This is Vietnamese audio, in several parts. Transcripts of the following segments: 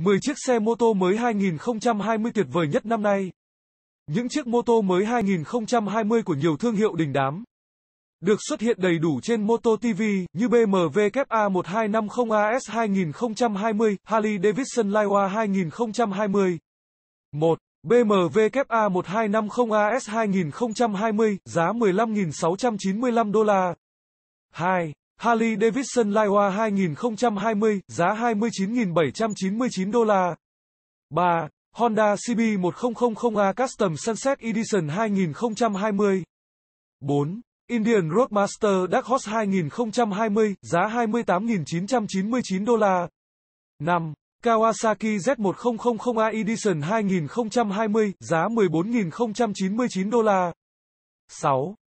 10 chiếc xe mô tô mới 2020 tuyệt vời nhất năm nay. Những chiếc mô tô mới 2020 của nhiều thương hiệu đình đám được xuất hiện đầy đủ trên Moto TV như BMW A 1250 AS 2020, Harley Davidson Laiwa 2020. 1. BMW A 1250 AS 2020, giá 15.695 đô la. 2. Harley Davidson Laiwa 2020, giá 29.799 đô la. 3. Honda CB1000A Custom Sunset Edition 2020. 4. Indian Roadmaster Dark Horse 2020, giá 28.999 đô la. 5. Kawasaki Z1000A Edition 2020, giá 14.099 đô la. 6.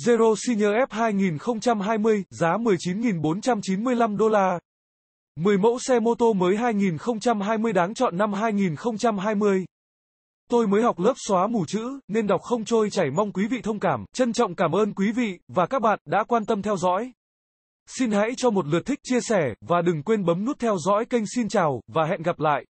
Zero Senior F 2020, giá 19.495 đô la. 10 mẫu xe mô tô mới 2020 đáng chọn năm 2020. Tôi mới học lớp xóa mù chữ, nên đọc không trôi chảy mong quý vị thông cảm, trân trọng cảm ơn quý vị, và các bạn, đã quan tâm theo dõi. Xin hãy cho một lượt thích, chia sẻ, và đừng quên bấm nút theo dõi kênh xin chào, và hẹn gặp lại.